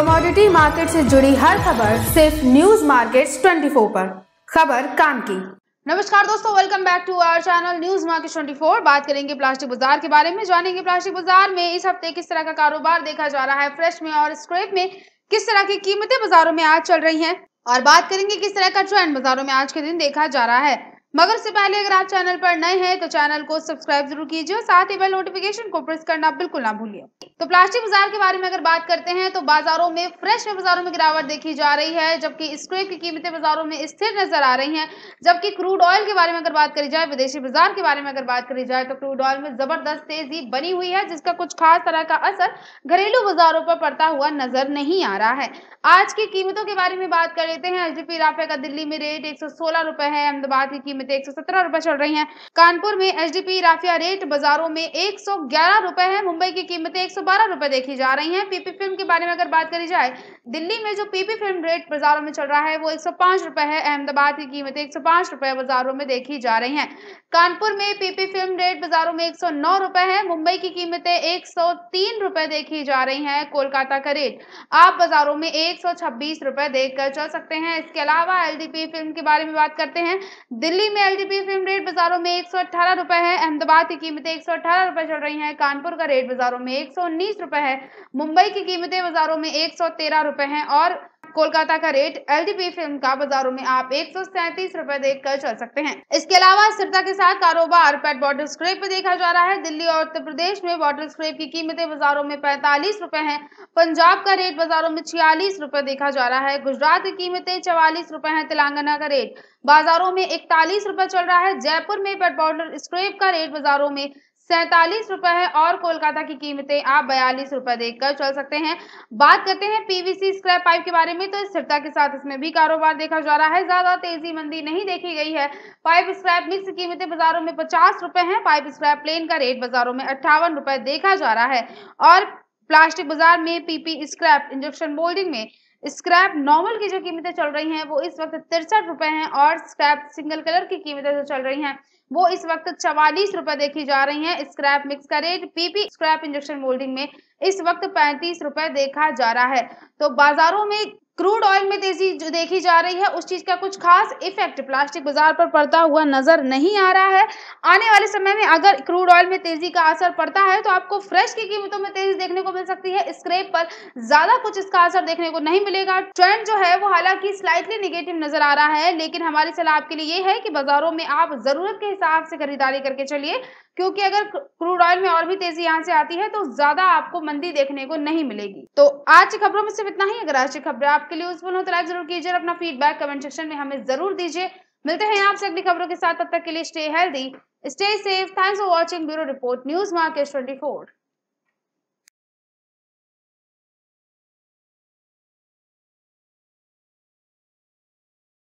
commodity market से जुड़ी हर खबर सिर्फ न्यूज मार्केट्स 24 पर खबर काम की नमस्कार दोस्तों welcome back to our channel news market 24 बात करेंगे प्लास्टिक बाजार के बारे में जानेंगे प्लास्टिक बाजार में इस हफ्ते किस तरह का कारोबार देखा जा रहा है फ्रेश में और स्क्रेप में किस तरह की कीमतें बाजारों में आज चल रही है और बात करेंगे किस तरह का ट्रेंड बाजारों में आज के दिन देखा जा रहा है मगर उससे पहले अगर आप चैनल पर नए हैं तो चैनल को सब्सक्राइब जरूर कीजिए और साथ ही बेल नोटिफिकेशन को प्रेस करना बिल्कुल ना भूलिए तो प्लास्टिक बाजार के बारे में अगर बात करते हैं तो बाजारों में फ्रेश में बाजारों में गिरावट देखी जा रही है जबकि स्क्रेप की कीमतें बाजारों में स्थिर नजर आ रही है जबकि क्रूड ऑयल के बारे में अगर बात करी जाए विदेशी बाजार के बारे में अगर बात करी जाए तो क्रूड ऑयल में जबरदस्त तेजी बनी हुई है जिसका कुछ खास तरह का असर घरेलू बाजारों पर पड़ता हुआ नजर नहीं आ रहा है आज की कीमतों के बारे में बात कर लेते हैं एच डी का दिल्ली में रेट एक है अहमदाबाद की कीमत कीमतें एक रुपए चल रही हैं कानपुर में एचडीपी राफिया रेट बाजारों में एक रुपए है मुंबई की कीमतें एक रुपए देखी जा रही है पीपी फिल्म के बारे में अगर बात करी जाए दिल्ली में जो पीपी फिल्म रेट बाजारों में चल रहा है वो एक रुपए है अहमदाबाद की कीमतें एक रुपए बाजारों में देखी जा रही है कानपुर में पीपी फिल्म रेट बाजारों में एक रुपए है मुंबई की कीमतें एक रुपए देखी जा रही है कोलकाता का रेट आप बाजारों में एक रुपए देख कर चल सकते हैं इसके अलावा एलडीपी फिल्म के बारे में बात करते हैं दिल्ली में एलजीपी फिल्म रेट बाजारों में एक रुपए है अहमदाबाद की कीमतें एक रुपए चल रही हैं कानपुर का रेट बाजारों में एक रुपए है मुंबई की कीमतें बाजारों में एक रुपए है और कोलकाता का रेट एलडीपी फिल्म का बाजारों में आप एक सौ सैंतीस रूपए देख कर चल सकते हैं इसके अलावा स्थिरता के साथ कारोबार पेट बॉटल स्क्रेप देखा जा रहा है दिल्ली और उत्तर प्रदेश में बॉटल स्क्रेप की कीमतें बाजारों में पैंतालीस रूपए है पंजाब का रेट बाजारों में छियालीस रूपए देखा जा रहा है गुजरात की कीमतें चवालीस रूपए है तेलंगाना का रेट बाजारों में इकतालीस रूपए चल रहा है जयपुर में पेट बॉटल स्क्रेप का रेट बाजारों में सैतालीस रुपए है और कोलकाता की कीमतें आप बयालीस रुपए देखकर चल सकते हैं बात करते हैं पीवीसी स्क्रैप पाइप के बारे में तो स्थिरता के साथ इसमें भी कारोबार देखा जा रहा है ज्यादा तेजी मंदी नहीं देखी गई है पाइप स्क्रैप मिक्स कीमतें बाजारों में पचास रुपए है पाइप स्क्रैप प्लेन का रेट बाजारों में अट्ठावन रुपए देखा जा रहा है और प्लास्टिक बाजार में पीपी स्क्रैप इंजेक्शन मोल्डिंग में स्क्रैप नॉर्मल की जो कीमतें चल रही हैं वो इस वक्त तिरसठ रुपए हैं और स्क्रैप सिंगल कलर की कीमतें जो चल रही हैं वो इस वक्त चवालीस रुपए देखी जा रही है स्क्रैप मिक्स का rate PP scrap injection moulding में इस वक्त पैंतीस रुपए देखा जा रहा है तो बाजारों में क्रूड ऑयल में तेजी जो देखी जा रही है उस चीज का कुछ खास इफेक्ट प्लास्टिक बाजार पर पड़ता हुआ नजर नहीं आ रहा है आने वाले समय में अगर क्रूड ऑयल में तेजी का असर पड़ता है तो आपको फ्रेश की कीमतों में तेजी देखने को मिल सकती है स्क्रेप पर ज्यादा कुछ इसका असर देखने को नहीं मिलेगा ट्रेंड जो है वो हालांकि स्लाइटली निगेटिव नजर आ रहा है लेकिन हमारी सलाह आपके लिए ये है कि बाजारों में आप जरूरत के हिसाब से खरीदारी करके चलिए क्योंकि अगर क्रूड ऑयल में और भी तेजी यहाँ से आती है तो ज्यादा आपको मंदी देखने को नहीं मिलेगी तो आज की खबरों में सिर्फ इतना ही अगर आज की खबरें आप आपके लिए यूजफुल हो तो लाइक जरूर कीजिए अपना फीडबैक कमेंट सेक्शन में हमें जरूर दीजिए मिलते हैं आपसे अगली खबरों के साथ तब तक के लिए stay healthy stay safe thanks for watching bureau report news market twenty